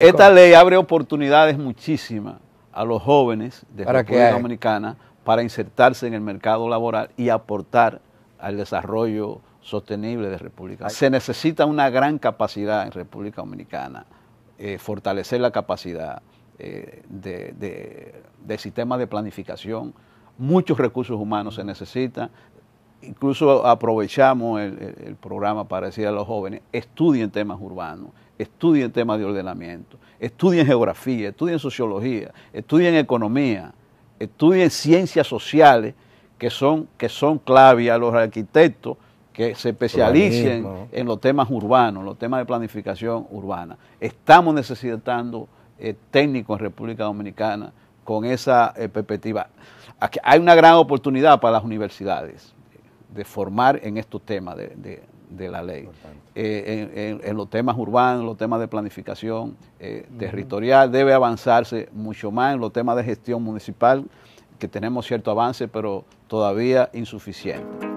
Esta ley abre oportunidades muchísimas a los jóvenes de República Dominicana para insertarse en el mercado laboral y aportar al desarrollo sostenible de República Dominicana. Se necesita una gran capacidad en República Dominicana, eh, fortalecer la capacidad eh, de, de de planificación, muchos recursos humanos se necesitan, incluso aprovechamos el, programa para decir a los jóvenes, estudien temas urbanos, estudien temas de ordenamiento, estudien geografía, estudien sociología, estudien economía, estudien ciencias sociales, que son, que son clave a los arquitectos que se especialicen en los temas urbanos, los temas de planificación urbana. Estamos necesitando eh, técnicos en República Dominicana con esa eh, perspectiva. hay una gran oportunidad para las universidades de formar en estos temas de, la ley. Eh, en, los temas urbanos, los temas de planificación eh, territorial, debe avanzarse mucho más en los temas de gestión municipal, que tenemos cierto avance, pero todavía insuficiente.